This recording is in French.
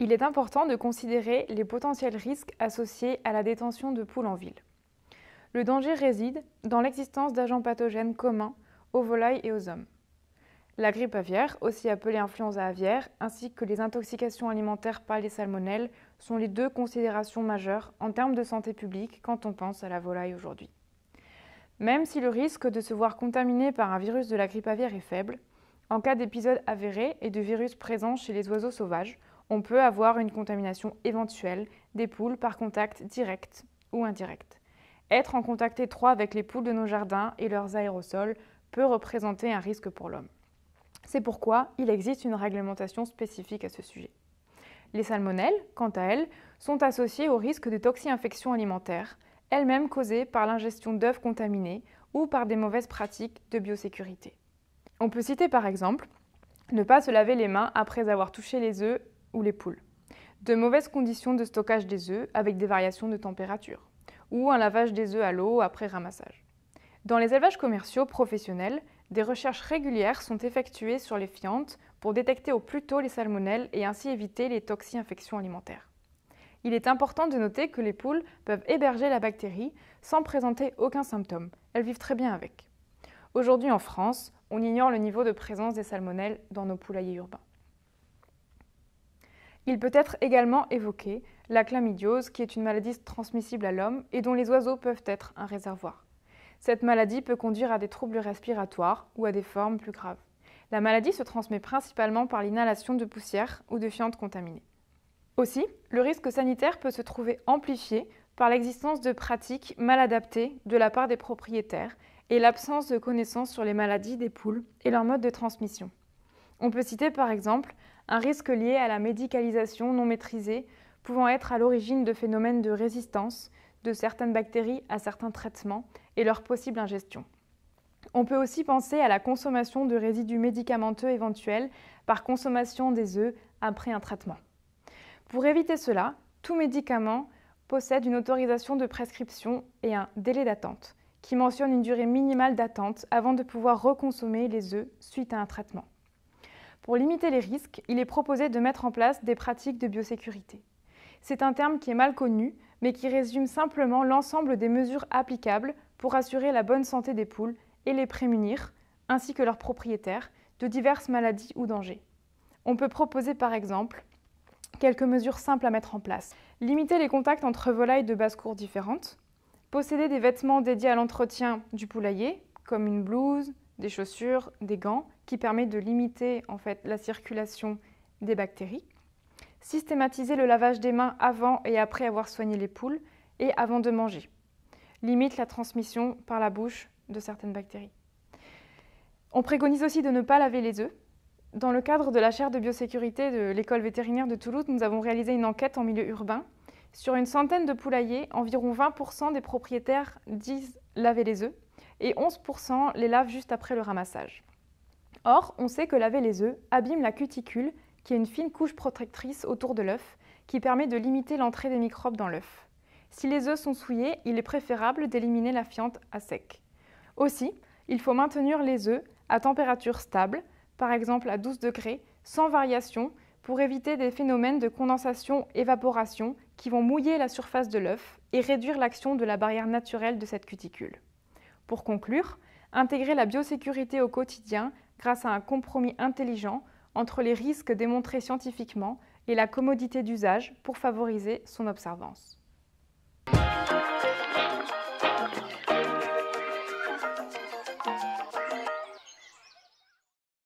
Il est important de considérer les potentiels risques associés à la détention de poules en ville. Le danger réside dans l'existence d'agents pathogènes communs aux volailles et aux hommes. La grippe aviaire, aussi appelée influenza aviaire, ainsi que les intoxications alimentaires par les salmonelles sont les deux considérations majeures en termes de santé publique quand on pense à la volaille aujourd'hui. Même si le risque de se voir contaminé par un virus de la grippe aviaire est faible, en cas d'épisode avéré et de virus présent chez les oiseaux sauvages, on peut avoir une contamination éventuelle des poules par contact direct ou indirect. Être en contact étroit avec les poules de nos jardins et leurs aérosols peut représenter un risque pour l'homme. C'est pourquoi il existe une réglementation spécifique à ce sujet. Les salmonelles, quant à elles, sont associées au risque de toxi-infections alimentaires, elles-mêmes causées par l'ingestion d'œufs contaminés ou par des mauvaises pratiques de biosécurité. On peut citer par exemple ne pas se laver les mains après avoir touché les œufs ou les poules, de mauvaises conditions de stockage des œufs avec des variations de température, ou un lavage des œufs à l'eau après ramassage. Dans les élevages commerciaux professionnels, des recherches régulières sont effectuées sur les fientes pour détecter au plus tôt les salmonelles et ainsi éviter les toxi-infections alimentaires. Il est important de noter que les poules peuvent héberger la bactérie sans présenter aucun symptôme. Elles vivent très bien avec. Aujourd'hui en France, on ignore le niveau de présence des salmonelles dans nos poulaillers urbains. Il peut être également évoqué la chlamydiose, qui est une maladie transmissible à l'homme et dont les oiseaux peuvent être un réservoir. Cette maladie peut conduire à des troubles respiratoires ou à des formes plus graves. La maladie se transmet principalement par l'inhalation de poussière ou de fientes contaminées. Aussi, le risque sanitaire peut se trouver amplifié par l'existence de pratiques mal adaptées de la part des propriétaires et l'absence de connaissances sur les maladies des poules et leur mode de transmission. On peut citer par exemple un risque lié à la médicalisation non maîtrisée pouvant être à l'origine de phénomènes de résistance, de certaines bactéries à certains traitements et leur possible ingestion. On peut aussi penser à la consommation de résidus médicamenteux éventuels par consommation des œufs après un traitement. Pour éviter cela, tout médicament possède une autorisation de prescription et un délai d'attente qui mentionne une durée minimale d'attente avant de pouvoir reconsommer les œufs suite à un traitement. Pour limiter les risques, il est proposé de mettre en place des pratiques de biosécurité. C'est un terme qui est mal connu, mais qui résume simplement l'ensemble des mesures applicables pour assurer la bonne santé des poules et les prémunir, ainsi que leurs propriétaires, de diverses maladies ou dangers. On peut proposer par exemple quelques mesures simples à mettre en place. Limiter les contacts entre volailles de basse-cour différentes, posséder des vêtements dédiés à l'entretien du poulailler, comme une blouse, des chaussures, des gants, qui permet de limiter en fait la circulation des bactéries. Systématiser le lavage des mains avant et après avoir soigné les poules et avant de manger. Limite la transmission par la bouche de certaines bactéries. On préconise aussi de ne pas laver les œufs. Dans le cadre de la chaire de biosécurité de l'école vétérinaire de Toulouse, nous avons réalisé une enquête en milieu urbain. Sur une centaine de poulaillers, environ 20% des propriétaires disent laver les œufs et 11% les lavent juste après le ramassage. Or, on sait que laver les œufs abîme la cuticule qui est une fine couche protectrice autour de l'œuf qui permet de limiter l'entrée des microbes dans l'œuf. Si les œufs sont souillés, il est préférable d'éliminer la fiente à sec. Aussi, il faut maintenir les œufs à température stable, par exemple à 12 degrés, sans variation, pour éviter des phénomènes de condensation-évaporation qui vont mouiller la surface de l'œuf et réduire l'action de la barrière naturelle de cette cuticule. Pour conclure, intégrer la biosécurité au quotidien grâce à un compromis intelligent entre les risques démontrés scientifiquement et la commodité d'usage pour favoriser son observance.